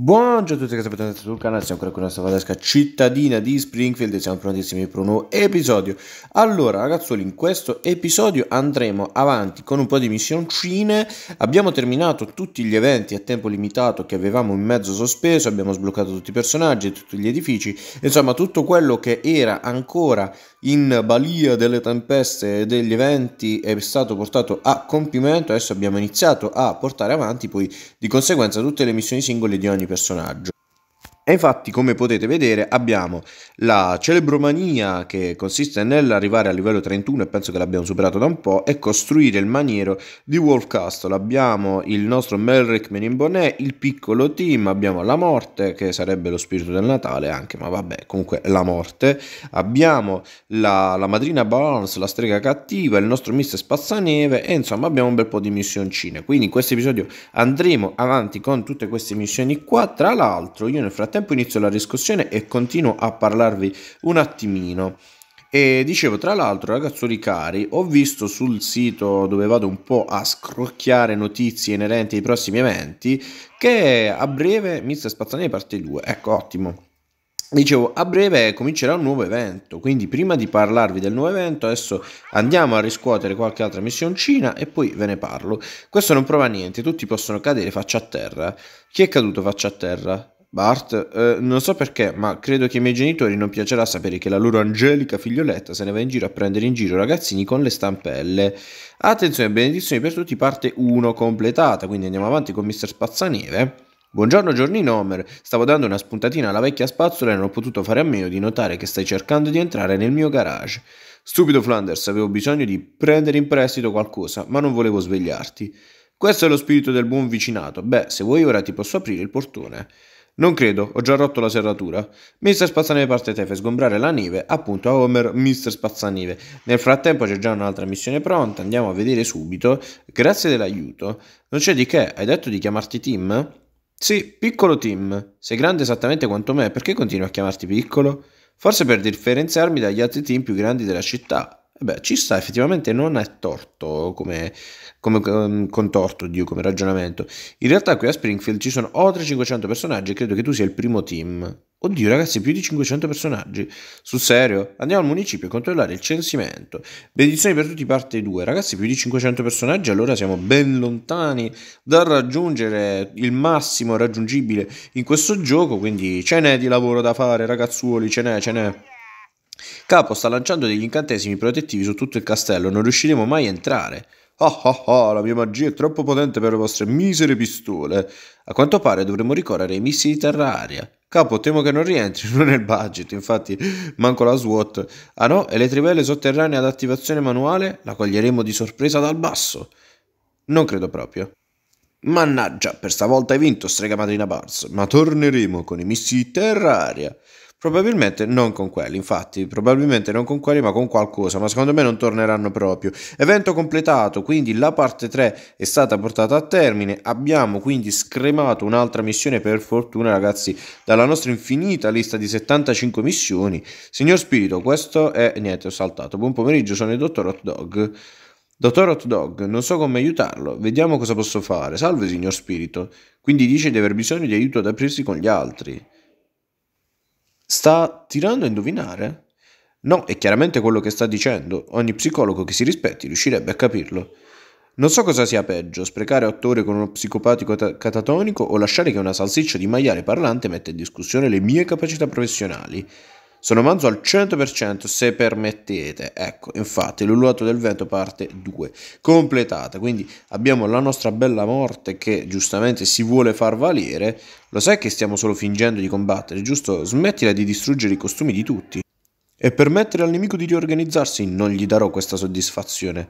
Buongiorno a tutti che siete benvenuti sul canale, siamo ancora con la Savadesca cittadina di Springfield e siamo prontissimi per un nuovo episodio. Allora ragazzuoli, in questo episodio andremo avanti con un po' di missioncine, abbiamo terminato tutti gli eventi a tempo limitato che avevamo in mezzo sospeso, abbiamo sbloccato tutti i personaggi, e tutti gli edifici, insomma tutto quello che era ancora in balia delle tempeste e degli eventi è stato portato a compimento, adesso abbiamo iniziato a portare avanti poi di conseguenza tutte le missioni singole di ogni personaggio e infatti, come potete vedere, abbiamo la celebromania che consiste nell'arrivare a livello 31 e penso che l'abbiamo superato da un po' e costruire il maniero di Wolf Castle. Abbiamo il nostro Melric Menimbonè, il piccolo team, abbiamo la morte che sarebbe lo spirito del Natale anche, ma vabbè, comunque la morte. Abbiamo la, la madrina Barnes, la strega cattiva, il nostro mister Spazzaneve e insomma abbiamo un bel po' di missioncine. Quindi in questo episodio andremo avanti con tutte queste missioni qua. Tra l'altro io nel frattempo frattempo inizio la riscossione e continuo a parlarvi un attimino. E dicevo, tra l'altro, ragazzoli cari, ho visto sul sito dove vado un po' a scrocchiare notizie inerenti ai prossimi eventi che a breve Mister Spazzani parte 2. Ecco, ottimo. Dicevo, a breve comincerà un nuovo evento, quindi prima di parlarvi del nuovo evento, adesso andiamo a riscuotere qualche altra missioncina e poi ve ne parlo. Questo non prova niente, tutti possono cadere faccia a terra. Chi è caduto faccia a terra? Bart, eh, non so perché, ma credo che ai miei genitori non piacerà sapere che la loro angelica figlioletta se ne va in giro a prendere in giro ragazzini con le stampelle. Attenzione, benedizioni per tutti, parte 1 completata, quindi andiamo avanti con Mr. Spazzaneve. Buongiorno giornino Homer, stavo dando una spuntatina alla vecchia spazzola e non ho potuto fare a meno di notare che stai cercando di entrare nel mio garage. Stupido Flanders, avevo bisogno di prendere in prestito qualcosa, ma non volevo svegliarti. Questo è lo spirito del buon vicinato. Beh, se vuoi ora ti posso aprire il portone. Non credo, ho già rotto la serratura. Mister Spazzaneve parte te per sgombrare la neve, appunto a Homer Mister Spazzaneve. Nel frattempo c'è già un'altra missione pronta, andiamo a vedere subito. Grazie dell'aiuto. Non c'è di che, hai detto di chiamarti Tim? Sì, piccolo Tim. Sei grande esattamente quanto me, perché continui a chiamarti piccolo? Forse per differenziarmi dagli altri team più grandi della città. Eh beh, ci sta, effettivamente non è torto come, come, come ehm, contorto, Dio, come ragionamento. In realtà qui a Springfield ci sono oltre 500 personaggi e credo che tu sia il primo team. Oddio ragazzi, più di 500 personaggi. Sul serio? Andiamo al municipio a controllare il censimento. Benedizioni per tutti parte 2. Ragazzi, più di 500 personaggi, allora siamo ben lontani dal raggiungere il massimo raggiungibile in questo gioco, quindi ce n'è di lavoro da fare, ragazzuoli, ce n'è, ce n'è. Capo sta lanciando degli incantesimi protettivi su tutto il castello, non riusciremo mai a entrare. Ah ah ah, la mia magia è troppo potente per le vostre misere pistole. A quanto pare dovremmo ricorrere ai missili terra-aria. Capo, temo che non rientri, non è il budget, infatti manco la SWAT. Ah no, e le trivelle sotterranee ad attivazione manuale? La coglieremo di sorpresa dal basso. Non credo proprio. Mannaggia, per stavolta hai vinto, strega madrina Bars, ma torneremo con i missili terra-aria. Probabilmente non con quelli, infatti, probabilmente non con quelli, ma con qualcosa, ma secondo me non torneranno proprio. Evento completato, quindi la parte 3 è stata portata a termine, abbiamo quindi scremato un'altra missione per fortuna, ragazzi, dalla nostra infinita lista di 75 missioni. Signor Spirito, questo è niente, ho saltato. Buon pomeriggio, sono il dottor Hot Dog. Dottor Hot Dog, non so come aiutarlo, vediamo cosa posso fare. Salve, signor Spirito. Quindi dice di aver bisogno di aiuto ad aprirsi con gli altri. Sta tirando a indovinare? No, è chiaramente quello che sta dicendo. Ogni psicologo che si rispetti riuscirebbe a capirlo. Non so cosa sia peggio, sprecare otto ore con uno psicopatico catatonico o lasciare che una salsiccia di maiale parlante metta in discussione le mie capacità professionali. Sono manzo al 100% se permettete. Ecco, infatti, l'ulluato del vento parte 2, completata. Quindi abbiamo la nostra bella morte che giustamente si vuole far valere. Lo sai che stiamo solo fingendo di combattere, giusto? Smettila di distruggere i costumi di tutti. E permettere al nemico di riorganizzarsi non gli darò questa soddisfazione.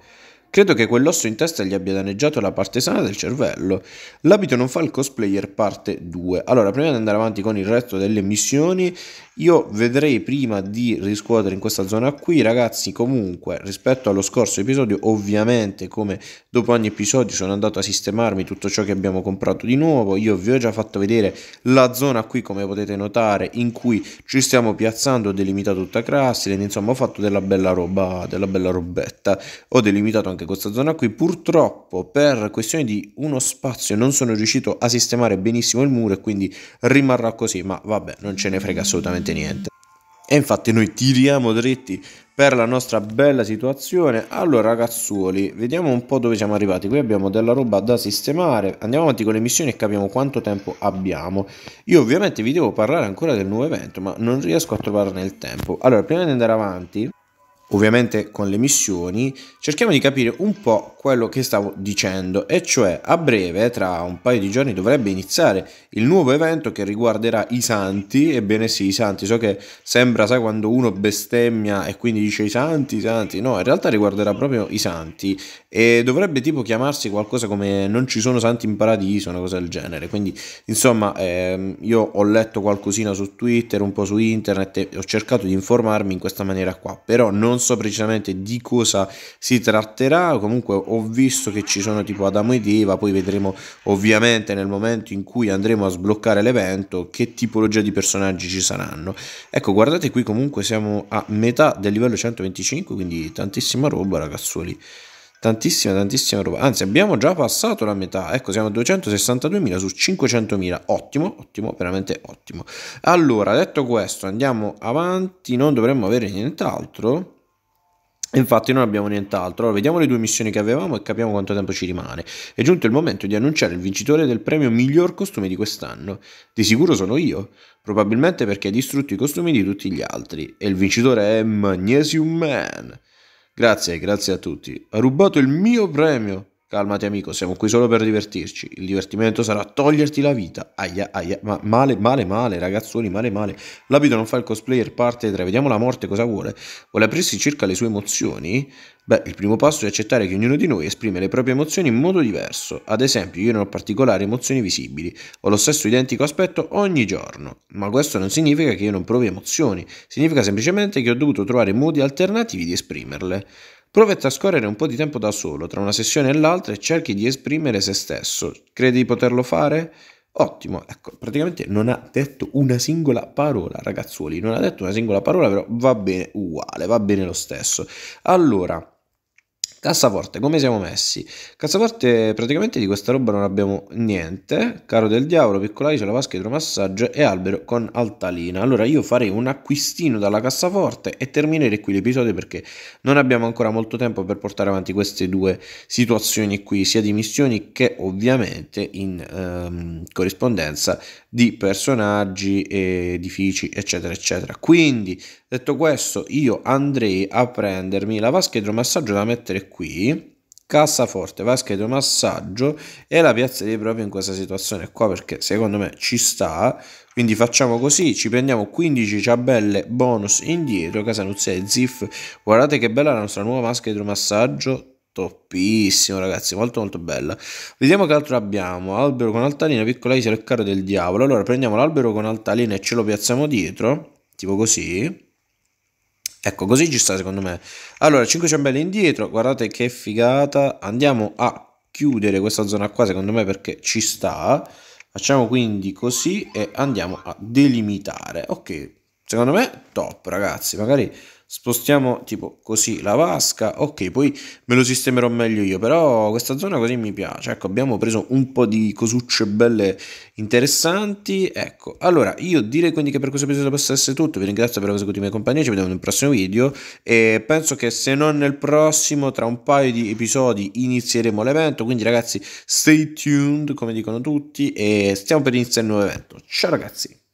Credo che quell'osso in testa gli abbia danneggiato la parte sana del cervello. L'abito non fa il cosplayer parte 2. Allora, prima di andare avanti con il resto delle missioni, io vedrei prima di riscuotere in questa zona qui, ragazzi, comunque, rispetto allo scorso episodio, ovviamente, come dopo ogni episodio, sono andato a sistemarmi tutto ciò che abbiamo comprato di nuovo. Io vi ho già fatto vedere la zona qui, come potete notare, in cui ci stiamo piazzando, ho delimitato tutta Crassile, insomma, ho fatto della bella roba, della bella robetta. Ho delimitato anche anche questa zona qui, purtroppo per questione di uno spazio non sono riuscito a sistemare benissimo il muro e quindi rimarrà così, ma vabbè, non ce ne frega assolutamente niente. E infatti noi tiriamo dritti per la nostra bella situazione. Allora ragazzuoli, vediamo un po' dove siamo arrivati. Qui abbiamo della roba da sistemare. Andiamo avanti con le missioni e capiamo quanto tempo abbiamo. Io ovviamente vi devo parlare ancora del nuovo evento, ma non riesco a trovarne il tempo. Allora, prima di andare avanti, ovviamente con le missioni, cerchiamo di capire un po' quello che stavo dicendo, e cioè a breve, tra un paio di giorni, dovrebbe iniziare il nuovo evento che riguarderà i santi, ebbene sì, i santi, so che sembra, sai, quando uno bestemmia e quindi dice i santi, i santi, no, in realtà riguarderà proprio i santi e dovrebbe tipo chiamarsi qualcosa come non ci sono santi in paradiso, una cosa del genere, quindi insomma ehm, io ho letto qualcosina su Twitter, un po' su internet e ho cercato di informarmi in questa maniera qua, però non non so precisamente di cosa si tratterà, comunque ho visto che ci sono tipo Adamo ed Eva, poi vedremo ovviamente nel momento in cui andremo a sbloccare l'evento che tipologia di personaggi ci saranno. Ecco, guardate qui comunque siamo a metà del livello 125, quindi tantissima roba ragazzuoli tantissima tantissima roba anzi abbiamo già passato la metà ecco siamo a 262.000 su 500.000 ottimo ottimo veramente ottimo allora detto questo andiamo avanti non dovremmo avere nient'altro Infatti non abbiamo nient'altro, allora vediamo le due missioni che avevamo e capiamo quanto tempo ci rimane. È giunto il momento di annunciare il vincitore del premio miglior costume di quest'anno. Di sicuro sono io, probabilmente perché ha distrutto i costumi di tutti gli altri. E il vincitore è Magnesium Man. Grazie, grazie a tutti. Ha rubato il mio premio. Calmati amico, siamo qui solo per divertirci. Il divertimento sarà toglierti la vita. Aia, aia, ma male, male, male, ragazzoni, male, male. L'abito non fa il cosplayer, parte 3. Vediamo la morte cosa vuole. Vuole aprirsi circa le sue emozioni? Beh, il primo passo è accettare che ognuno di noi esprime le proprie emozioni in modo diverso. Ad esempio, io non ho particolari emozioni visibili. Ho lo stesso identico aspetto ogni giorno. Ma questo non significa che io non provi emozioni. Significa semplicemente che ho dovuto trovare modi alternativi di esprimerle. Prova a trascorrere un po' di tempo da solo, tra una sessione e l'altra, e cerchi di esprimere se stesso. Credi di poterlo fare? Ottimo, ecco, praticamente non ha detto una singola parola, ragazzuoli, non ha detto una singola parola, però va bene uguale, va bene lo stesso. Allora, Cassaforte, come siamo messi? Cassaforte praticamente di questa roba non abbiamo niente, caro del diavolo, piccola isola, vasca idromassaggio e albero con altalina. Allora io farei un acquistino dalla cassaforte e terminerei qui l'episodio perché non abbiamo ancora molto tempo per portare avanti queste due situazioni qui, sia di missioni che ovviamente in ehm, corrispondenza di personaggi, edifici eccetera eccetera. Quindi Detto questo, io andrei a prendermi la vasca idromassaggio da mettere qui, cassaforte, vasca idromassaggio e la piazzerei proprio in questa situazione qua perché secondo me ci sta. Quindi facciamo così, ci prendiamo 15 ciabelle bonus indietro, casa Casanuzzi e Ziff. Guardate che bella la nostra nuova vasca idromassaggio, Toppissimo, ragazzi, molto molto bella. Vediamo che altro abbiamo. Albero con altalina, piccola isola e caro del diavolo. Allora prendiamo l'albero con altalina e ce lo piazziamo dietro, tipo così. Ecco, così ci sta secondo me. Allora, 5 ciambelle indietro, guardate che figata. Andiamo a chiudere questa zona qua, secondo me, perché ci sta. Facciamo quindi così e andiamo a delimitare. Ok, Secondo me top ragazzi, magari spostiamo tipo così la vasca, ok poi me lo sistemerò meglio io, però questa zona così mi piace, ecco abbiamo preso un po' di cosucce belle interessanti, ecco, allora io direi quindi che per questo episodio possa essere tutto, vi ringrazio per aver seguito i miei compagni, ci vediamo nel prossimo video e penso che se non nel prossimo tra un paio di episodi inizieremo l'evento, quindi ragazzi stay tuned come dicono tutti e stiamo per iniziare il nuovo evento, ciao ragazzi!